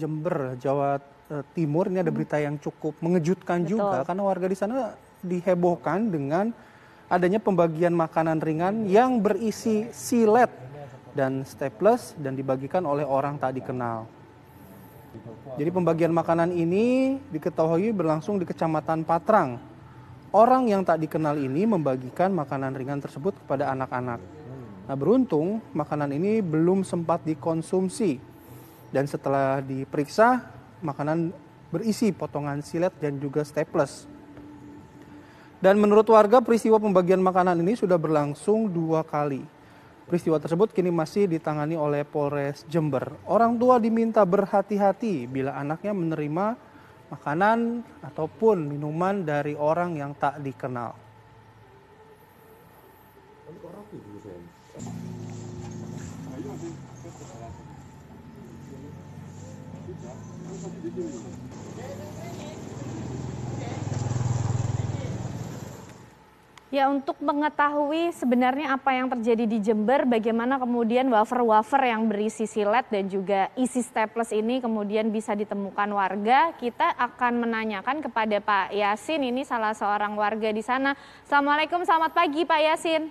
Jember, Jawa eh, Timur ini ada hmm. berita yang cukup mengejutkan Betul. juga karena warga di sana dihebohkan dengan adanya pembagian makanan ringan yang berisi silet dan staples dan dibagikan oleh orang tak dikenal. Jadi pembagian makanan ini diketahui berlangsung di Kecamatan Patrang. Orang yang tak dikenal ini membagikan makanan ringan tersebut kepada anak-anak. Nah beruntung makanan ini belum sempat dikonsumsi dan setelah diperiksa, makanan berisi potongan silet dan juga staples. Dan menurut warga peristiwa pembagian makanan ini sudah berlangsung dua kali. Peristiwa tersebut kini masih ditangani oleh Polres Jember. Orang tua diminta berhati-hati bila anaknya menerima makanan ataupun minuman dari orang yang tak dikenal. Ya untuk mengetahui sebenarnya apa yang terjadi di Jember, bagaimana kemudian wafer-wafer yang berisi silet dan juga isi staples ini kemudian bisa ditemukan warga, kita akan menanyakan kepada Pak Yasin, ini salah seorang warga di sana. Assalamualaikum, selamat pagi Pak Yasin.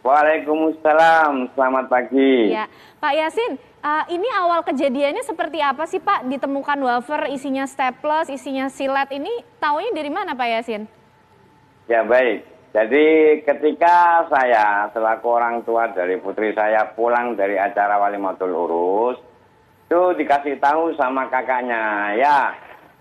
Waalaikumsalam, selamat pagi. Ya. Pak Yasin, uh, ini awal kejadiannya seperti apa sih Pak? Ditemukan wafer isinya staples, isinya silat ini taunya dari mana Pak Yasin? Ya baik, jadi ketika saya selaku orang tua dari putri saya pulang dari acara wali matul urus, itu dikasih tahu sama kakaknya, ya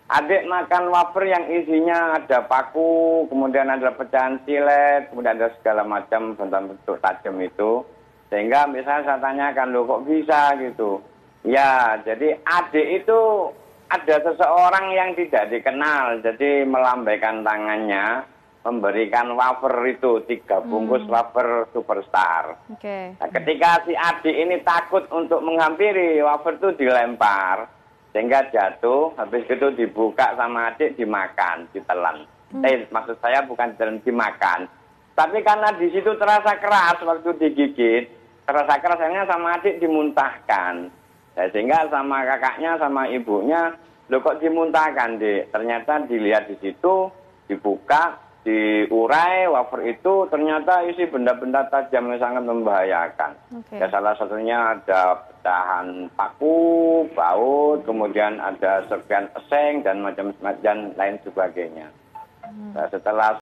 Adik makan wafer yang isinya ada paku, kemudian ada pecahan silet, kemudian ada segala macam bentuk-bentuk tajam itu. Sehingga misalnya saya tanyakan, loh kok bisa gitu? Ya, jadi adik itu ada seseorang yang tidak dikenal, jadi melambaikan tangannya, memberikan wafer itu, tiga hmm. bungkus hmm. wafer superstar. Okay. Nah, ketika si adik ini takut untuk menghampiri, wafer itu dilempar sehingga jatuh habis itu dibuka sama adik dimakan ditelan hmm. eh maksud saya bukan ditelan dimakan tapi karena di situ terasa keras waktu digigit terasa kerasnya sama adik dimuntahkan ya, sehingga sama kakaknya sama ibunya lo kok dimuntahkan deh, ternyata dilihat di situ dibuka diurai wafer itu ternyata isi benda-benda tajam yang sangat membahayakan. Okay. Ya salah satunya ada pecahan paku, baut, kemudian ada serpian eseng dan macam dan lain sebagainya. Hmm. Nah, setelah